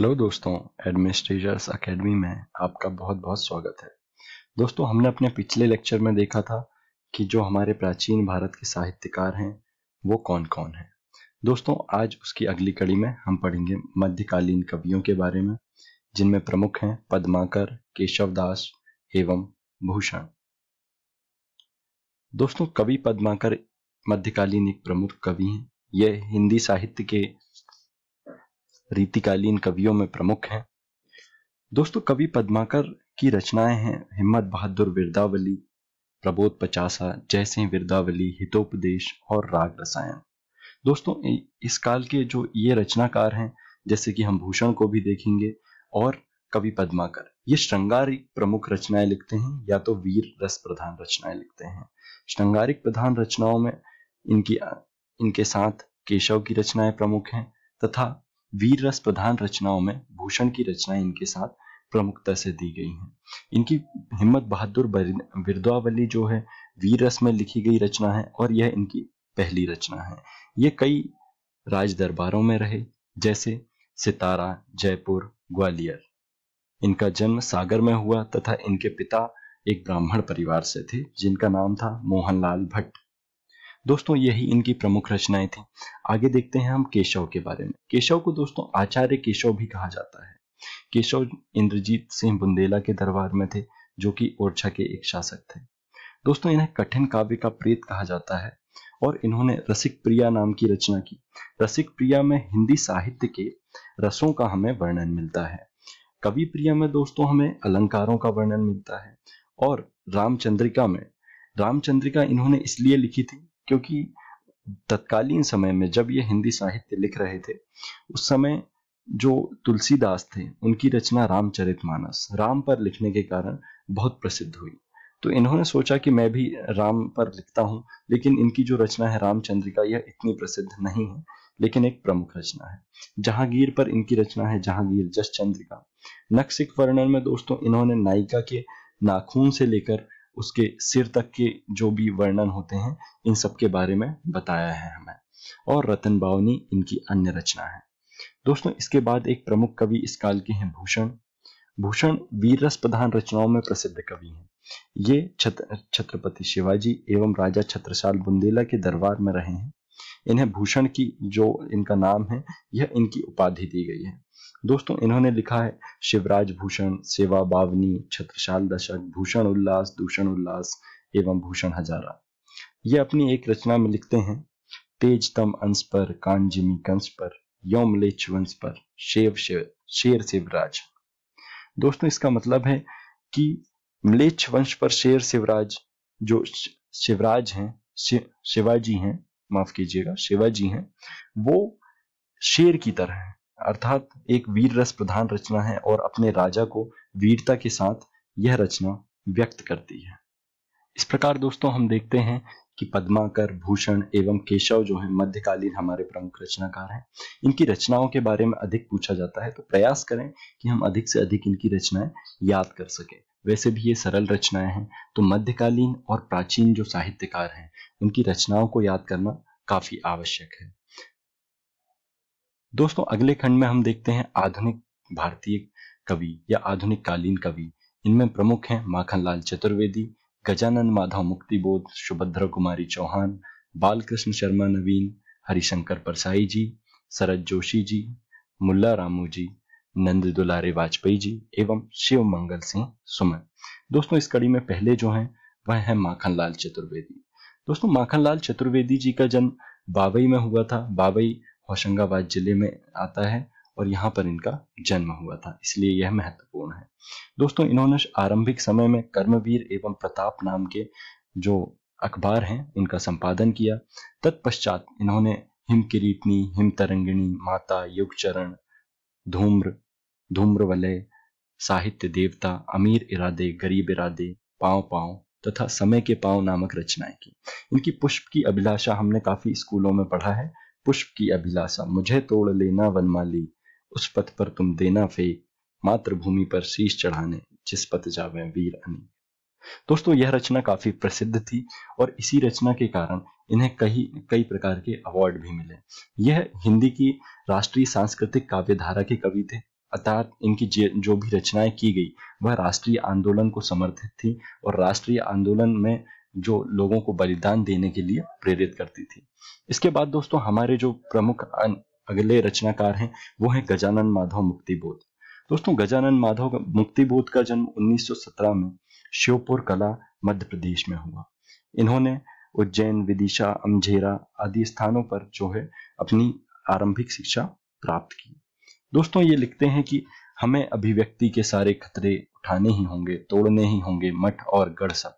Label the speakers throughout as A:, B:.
A: hello दोस्तों administrators academy में आपका बहुत बहुत स्वागत है दोस्तों हमने अपने पिछले लेक्चर में देखा था कि जो हमारे प्राचीन भारत के साहित्यकार हैं वो कौन कौन हैं दोस्तों आज उसकी अगली कड़ी में हम पढ़ेंगे मध्यकालीन कवियों के बारे में जिनमें प्रमुख हैं पद्माकर केशवदास एवं भूषण दोस्तों कवि पद्माकर मध्यकालीन एक प्रमुख कवि हैं यह हिंदी साहित्य के रीतिकालीन कवियों में प्रमुख हैं दोस्तों कवि पद्माकर की रचनाएं हैं हिम्मत बहादुर विरदावली प्रबोध पचासा जैसे विरदावली हितोपदेश और राग रसायन दोस्तों इस काल के जो ये रचनाकार हैं जैसे कि हम भूषण को भी देखेंगे और कवि पद्माकर ये श्रृंगारिक प्रमुख रचनाएं लिखते हैं या तो वीर रस प्रधान रचनाएं लिखते हैं श्रृंगारिक प्रधान रचनाओं में इनकी इनके साथ केशव की रचनाएं प्रमुख हैं तथा वीर रस प्रधान रचनाओं में भूषण की रचनाएं इनके साथ प्रमुखता से दी गई हैं इनकी हिम्मत बहादुर विरदावली जो है वीर रस में लिखी गई रचना है और यह इनकी पहली रचना है ये कई राज दरबारों में रहे जैसे सितारा जयपुर ग्वालियर इनका जन्म सागर में हुआ तथा इनके पिता एक ब्राह्मण परिवार से थे जिनका नाम था मोहनलाल भट्ट दोस्तों यही इनकी प्रमुख रचनाएं थी आगे देखते हैं हम केशव के बारे में केशव को दोस्तों आचार्य केशव भी कहा जाता है केशव इंद्रजीत सिंह बुंदेला के दरबार में थे जो कि ओरछा के एक शासक थे दोस्तों इन्हें कठिन काव्य का प्रेत कहा जाता है और इन्होंने रसिक प्रिया नाम की रचना की रसिक प्रिया में हिंदी साहित्य के रसों का हमें वर्णन मिलता है कवि प्रिया में दोस्तों हमें अलंकारों का वर्णन मिलता है और रामचंद्रिका में रामचंद्रिका इन्होंने इसलिए लिखी थी क्योंकि तत्कालीन समय में जब ये हिंदी साहित्य लिख रहे थे उस समय जो तुलसीदास थे उनकी रचना रामचरितमानस राम पर लिखने के कारण बहुत प्रसिद्ध हुई तो इन्होंने सोचा कि मैं भी राम पर लिखता हूं लेकिन इनकी जो रचना है रामचंद्रिका यह इतनी प्रसिद्ध नहीं है लेकिन एक प्रमुख रचना है जहांगीर पर इनकी रचना है जहांगीर जस चंद्रिका नक्सिक वर्णन में दोस्तों इन्होंने नायिका के नाखून से लेकर उसके सिर तक के जो भी वर्णन होते हैं इन सब के बारे में बताया है हमें और रतन बावनी इनकी अन्य रचना है दोस्तों इसके बाद एक प्रमुख कवि इस काल के हैं भूषण भूषण वीरस प्रधान रचनाओं में प्रसिद्ध कवि हैं ये छत्रपति शिवाजी एवं राजा छत्रसाल बुंदेला के दरबार में रहे हैं इन्हें भूषण की जो इनका नाम है यह इनकी उपाधि दी गई है दोस्तों इन्होंने लिखा है शिवराज भूषण सेवा बावनी छत्रशाल दशक भूषण उल्लास दूषण उल्लास एवं भूषण हजारा ये अपनी एक रचना में लिखते हैं तेज तम अंश पर कांजिमी कंस पर यौमलेच वंश पर शेव शेव शेर शिवराज दोस्तों इसका मतलब है कि मलेच्छ वंश पर शेर शिवराज जो शिवराज हैं शिवाजी हैं माफ कीजिएगा शिवाजी हैं वो शेर की तरह हैं अर्थात एक वीर रस प्रधान रचना है और अपने राजा को वीरता के साथ यह रचना व्यक्त करती है इस प्रकार दोस्तों हम देखते हैं कि पद्माकर भूषण एवं केशव जो है मध्यकालीन हमारे प्रमुख रचनाकार हैं इनकी रचनाओं के बारे में अधिक पूछा जाता है तो प्रयास करें कि हम अधिक से अधिक इनकी रचनाएं याद कर सकें वैसे भी ये सरल रचनाएं हैं तो मध्यकालीन और प्राचीन जो साहित्यकार हैं उनकी रचनाओं को याद करना काफी आवश्यक है दोस्तों अगले खंड में हम देखते हैं आधुनिक भारतीय कवि या आधुनिक कालीन कवि इनमें प्रमुख हैं माखनलाल चतुर्वेदी गजानंद माधव मुक्तिबोध सुभद्र कुमारी चौहान बालकृष्ण शर्मा नवीन हरिशंकर परसाई जी सरद जोशी जी मुल्ला रामू जी नंद दुलारे वाजपेयी जी एवं शिव मंगल सिंह सुमन दोस्तों इस कड़ी में पहले जो हैं वह हैं माखनलाल चतुर्वेदी दोस्तों माखनलाल चतुर्वेदी जी का जन्म बाबई में हुआ था बाबई होशंगाबाद जिले में आता है और यहाँ पर इनका जन्म हुआ था इसलिए यह महत्वपूर्ण है दोस्तों इन्होंने आरंभिक समय में कर्मवीर एवं प्रताप नाम के जो अखबार हैं उनका संपादन किया तत्पश्चात इन्होंने हिम किरीटनी हिम तरंगिणी माता युग चरण धूम्र धूम्रवलय साहित्य देवता अमीर इरादे गरीब इरादे पांव पाँव तथा समय के पाँव नामक रचनाएं की इनकी पुष्प की अभिलाषा हमने काफी स्कूलों में पढ़ा है पुष्प की अभिलाषा मुझे तोड़ लेना वनमाली उस पथ पर तुम देना फेंक मातृभूमि पर शीश चढ़ाने जिस पथ जावे वीर अनेक दोस्तों यह रचना काफी प्रसिद्ध थी और इसी रचना के कारण इन्हें कई कई प्रकार के अवार्ड भी मिले यह हिंदी की राष्ट्रीय सांस्कृतिक काव्य धारा के कवि थे अर्थात इनकी जो भी रचनाएं की गई वह राष्ट्रीय आंदोलन को समर्थित थी और राष्ट्रीय आंदोलन में जो लोगों को बलिदान देने के लिए प्रेरित करती थी इसके बाद दोस्तों हमारे जो प्रमुख अगले रचनाकार हैं वो हैं गजानन माधव मुक्तिबोध दोस्तों गजानन माधव मुक्तिबोध का जन्म 1917 में श्योपुर कला मध्य प्रदेश में हुआ इन्होंने उज्जैन विदिशा अमझेरा आदि स्थानों पर जो है अपनी आरंभिक शिक्षा प्राप्त की दोस्तों ये लिखते हैं कि हमें अभिव्यक्ति के सारे खतरे उठाने ही होंगे तोड़ने ही होंगे मठ और गढ़ सब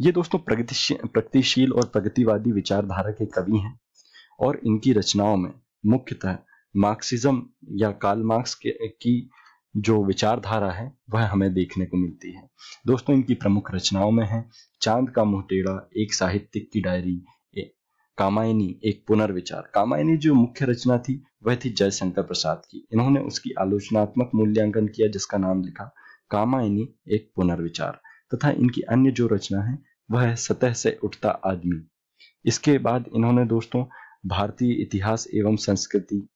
A: ये दोस्तों प्रगतिशील और प्रगतिवादी विचारधारा के कवि हैं और इनकी रचनाओं में मुख्यतः मार्क्सिज्म या काल मार्क्स के की जो विचारधारा है वह हमें देखने को मिलती है दोस्तों इनकी प्रमुख रचनाओं में है चांद का मुंह टेढ़ा एक साहित्यिक की डायरी कामायनी एक पुनर्विचार कामायनी जो मुख्य रचना थी वह थी जयशंकर प्रसाद की इन्होंने उसकी आलोचनात्मक मूल्यांकन किया जिसका नाम लिखा कामायनी एक पुनर्विचार तथा इनकी अन्य जो रचना है वह सतह से उठता आदमी इसके बाद इन्होंने दोस्तों भारतीय इतिहास एवं संस्कृति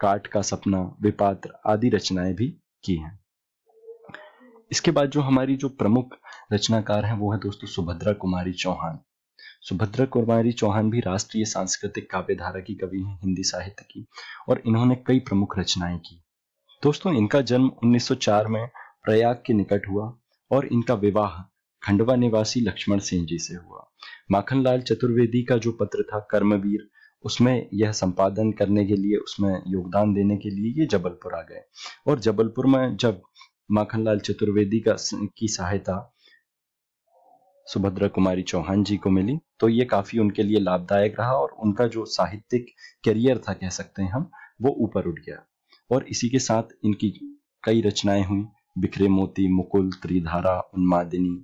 A: काट का सपना विपात्र आदि रचनाएं भी की हैं इसके बाद जो हमारी जो प्रमुख रचनाकार हैं वो है दोस्तों सुभद्रा कुमारी चौहान सुभद्रा कुमारी चौहान भी राष्ट्रीय सांस्कृतिक काव्यधारा की कवि हैं हिंदी साहित्य की और इन्होंने कई प्रमुख रचनाएं की दोस्तों इनका जन्म 1904 में प्रयाग के निकट हुआ और इनका विवाह खंडवा निवासी लक्ष्मण सेन जी से हुआ माखनलाल चतुर्वेदी का जो पत्र था कर्मवीर उसमें यह संपादन करने के लिए उसमें योगदान देने के लिए ये जबलपुर आ गए और जबलपुर में जब माखनलाल चतुर्वेदी का की सहायता सुभद्रा कुमारी चौहान जी को मिली तो ये काफी उनके लिए लाभदायक रहा और उनका जो साहित्यिक करियर था कह सकते हैं हम वो ऊपर उठ गया और इसी के साथ इनकी कई रचनाएं हुई बिखरे मोती मुकुल त्रिधारा उन्मादिनी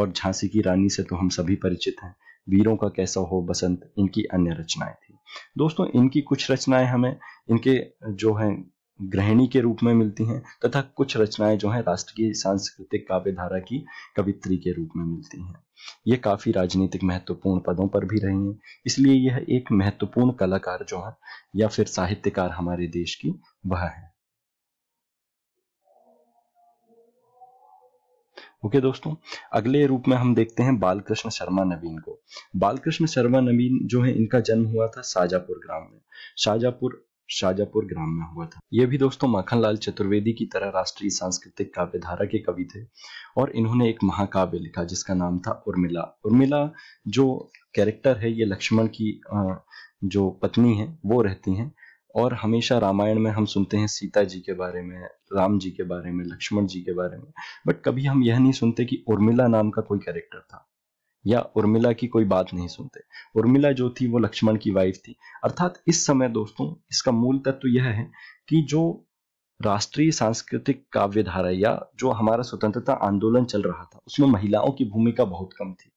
A: और झांसी की रानी से तो हम सभी परिचित हैं वीरों का कैसा हो बसंत इनकी अन्य रचनाएं थी दोस्तों इनकी कुछ रचनाएं हमें इनके जो हैं गृहिणी के रूप में मिलती हैं तथा कुछ रचनाएं जो हैं राष्ट्र की सांस्कृतिक काव्य धारा की कवित्री के रूप में मिलती हैं ये काफी राजनीतिक महत्वपूर्ण पदों पर भी रही हैं इसलिए यह एक महत्वपूर्ण कलाकार जो है या फिर साहित्यकार हमारे देश की वह है ओके दोस्तों अगले रूप में हम देखते हैं बालकृष्ण शर्मा नवीन को बालकृष्ण शर्मा नवीन जो है इनका जन्म हुआ था शाजापुर ग्राम में शाजापुर शाजापुर ग्राम में हुआ था ये भी दोस्तों माखनलाल चतुर्वेदी की तरह राष्ट्रीय सांस्कृतिक काव्यधारा के कवि थे और इन्होंने एक महाकाव्य लिखा जिसका नाम था उर्मिला उर्मिला जो कैरेक्टर है ये लक्ष्मण की जो पत्नी है वो रहती हैं और हमेशा रामायण में हम सुनते हैं सीता जी के बारे में राम जी के बारे में लक्ष्मण जी के बारे में बट कभी हम यह नहीं सुनते कि उर्मिला नाम का कोई कैरेक्टर था या उर्मिला की कोई बात नहीं सुनते उर्मिला जो थी वो लक्ष्मण की वाइफ थी अर्थात इस समय दोस्तों इसका मूल तत्व यह है कि जो राष्ट्रीय सांस्कृतिक काव्य धारा या जो हमारा स्वतंत्रता आंदोलन चल रहा था उसमें महिलाओं की भूमिका बहुत कम थी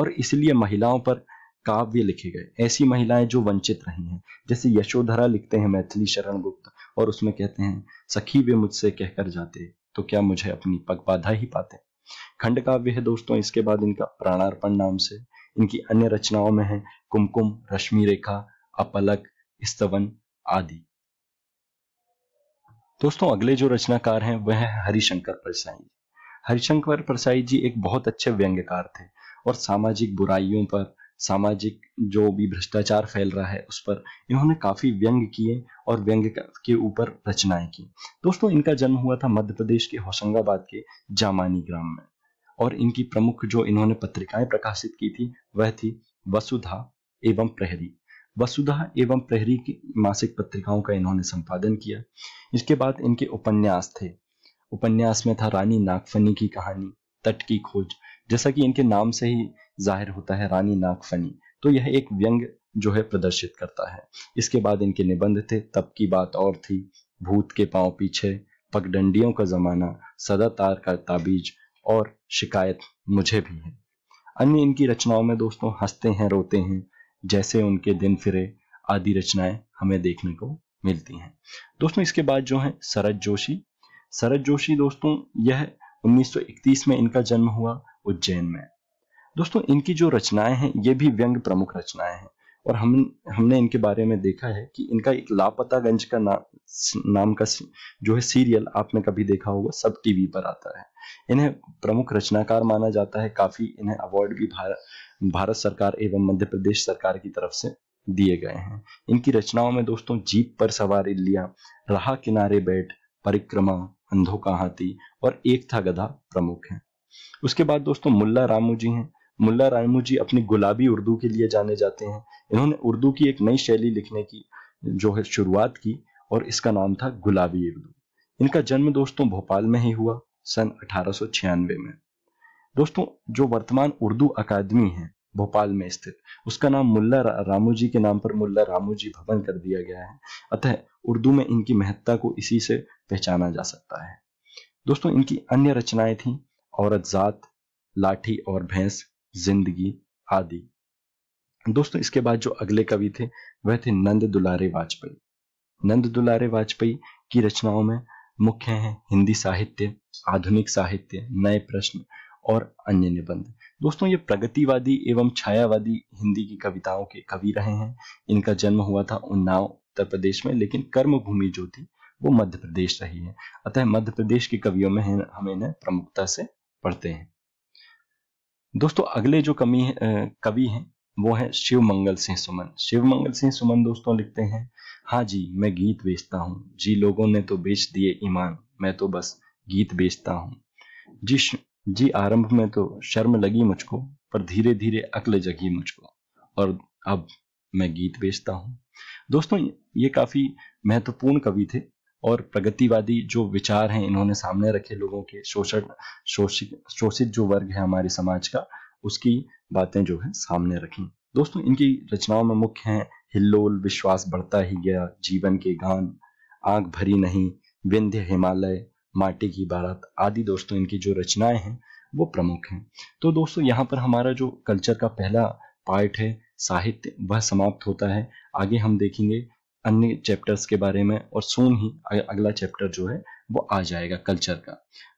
A: और इसलिए महिलाओं पर काव्य लिखे गए ऐसी महिलाएं जो वंचित रही हैं जैसे यशोधरा लिखते हैं मैथिली शरण गुप्त और उसमें कहते हैं सखी वे मुझसे कहकर जाते तो क्या मुझे अपनी पग बाधा ही पाते खंड काव्य है दोस्तों इसके बाद इनका प्राणार्पण नाम से इनकी अन्य रचनाओं में है कुमकुम रश्मि रेखा अपलक स्तवन आदि दोस्तों अगले जो रचनाकार हैं वह है हरिशंकर परसाई हरिशंकर परसाई जी एक बहुत अच्छे व्यंग्यकार थे और सामाजिक बुराइयों पर सामाजिक जो भी भ्रष्टाचार फैल रहा है उस पर इन्होंने काफ़ी व्यंग किए और व्यंग के ऊपर रचनाएं की दोस्तों इनका जन्म हुआ था मध्य प्रदेश के होशंगाबाद के जामानी ग्राम में और इनकी प्रमुख जो इन्होंने पत्रिकाएं प्रकाशित की थी वह थी वसुधा एवं प्रहरी वसुधा एवं प्रहरी की मासिक पत्रिकाओं का इन्होंने संपादन किया इसके बाद इनके उपन्यास थे उपन्यास में था रानी नागफनी की कहानी तट की खोज जैसा कि इनके नाम से ही जाहिर होता है रानी नागफनी तो यह एक व्यंग जो है प्रदर्शित करता है इसके बाद इनके निबंध थे तब की बात और थी भूत के पांव पीछे पगडंडियों का जमाना सदा तार का ताबीज और शिकायत मुझे भी है अन्य इनकी रचनाओं में दोस्तों हंसते हैं रोते हैं जैसे उनके दिन फिरे आदि रचनाएं हमें देखने को मिलती हैं दोस्तों इसके बाद जो है शरद जोशी शरद जोशी दोस्तों यह 1931 में इनका जन्म हुआ उज्जैन में दोस्तों इनकी जो रचनाएं हैं ये भी व्यंग प्रमुख रचनाएं हैं और हम हमने इनके बारे में देखा है कि इनका एक लापतागंज का ना, नाम का जो है सीरियल आपने कभी देखा होगा सब टीवी पर आता है इन्हें प्रमुख रचनाकार माना जाता है काफी इन्हें अवार्ड भी भार, भारत सरकार एवं मध्य प्रदेश सरकार की तरफ से दिए गए हैं इनकी रचनाओं में दोस्तों जीप पर सवार लिया रहा किनारे बैठ परिक्रमा अंधों का हाथी और एक था गधा प्रमुख है उसके बाद दोस्तों मुल्ला रामू जी हैं मुल्ला रायमू जी अपनी गुलाबी उर्दू के लिए जाने जाते हैं इन्होंने उर्दू की एक नई शैली लिखने की जो है शुरुआत की और इसका नाम था गुलाबी उर्दू इनका जन्म दोस्तों भोपाल में ही हुआ सन अठारह में दोस्तों जो वर्तमान उर्दू अकादमी है भोपाल में स्थित उसका नाम मुल्ला रामू जी के नाम पर मुल्ला रामू जी भवन कर दिया गया है अतः उर्दू में इनकी महत्ता को इसी से पहचाना जा सकता है दोस्तों इनकी अन्य रचनाएं थी औरत जात लाठी और भैंस जिंदगी आदि दोस्तों इसके बाद जो अगले कवि थे वह थे नंद दुलारे वाजपेयी नंद दुलारे वाजपेयी की रचनाओं में मुख्य हैं हिंदी साहित्य आधुनिक साहित्य नए प्रश्न और अन्य निबंध दोस्तों ये प्रगतिवादी एवं छायावादी हिंदी की कविताओं के कवि रहे हैं इनका जन्म हुआ था उन्नाव उत्तर प्रदेश में लेकिन कर्म भूमि जो थी वो मध्य प्रदेश रही है अतः मध्य प्रदेश के कवियों में हम इन्हें प्रमुखता से पढ़ते हैं दोस्तों अगले जो कमी कवि हैं वो है शिव मंगल सिंह सुमन शिव मंगल सिंह सुमन दोस्तों लिखते हैं हाँ जी मैं गीत बेचता हूँ जी लोगों ने तो बेच दिए ईमान मैं तो बस गीत बेचता हूँ जी जी आरंभ में तो शर्म लगी मुझको पर धीरे धीरे अकल जगी मुझको और अब मैं गीत बेचता हूँ दोस्तों ये काफी महत्वपूर्ण कवि थे और प्रगतिवादी जो विचार हैं इन्होंने सामने रखे लोगों के शोषण शोषित शोषित जो वर्ग है हमारे समाज का उसकी बातें जो है सामने रखी दोस्तों इनकी रचनाओं में मुख्य हैं हिल्लोल विश्वास बढ़ता ही गया जीवन के गान आंख भरी नहीं विंध्य हिमालय माटी की बारात आदि दोस्तों इनकी जो रचनाएं हैं वो प्रमुख हैं तो दोस्तों यहाँ पर हमारा जो कल्चर का पहला पार्ट है साहित्य वह समाप्त होता है आगे हम देखेंगे अन्य चैप्टर्स के बारे में और सोन ही अगला चैप्टर जो है वो आ जाएगा कल्चर का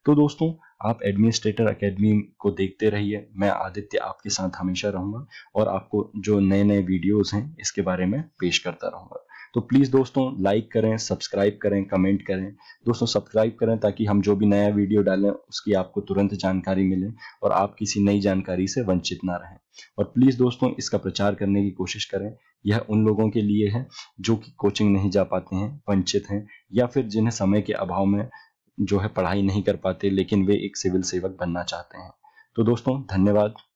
A: तो दोस्तों आप एडमिनिस्ट्रेटर एकेडमी को देखते रहिए मैं आदित्य आपके साथ हमेशा रहूंगा और आपको जो नए नए वीडियोस हैं इसके बारे में पेश करता रहूंगा तो प्लीज़ दोस्तों लाइक करें सब्सक्राइब करें कमेंट करें दोस्तों सब्सक्राइब करें ताकि हम जो भी नया वीडियो डालें उसकी आपको तुरंत जानकारी मिले और आप किसी नई जानकारी से वंचित ना रहें और प्लीज़ दोस्तों इसका प्रचार करने की कोशिश करें यह उन लोगों के लिए है जो कि कोचिंग नहीं जा पाते हैं वंचित हैं या फिर जिन्हें समय के अभाव में जो है पढ़ाई नहीं कर पाते लेकिन वे एक सिविल सेवक बनना चाहते हैं तो दोस्तों धन्यवाद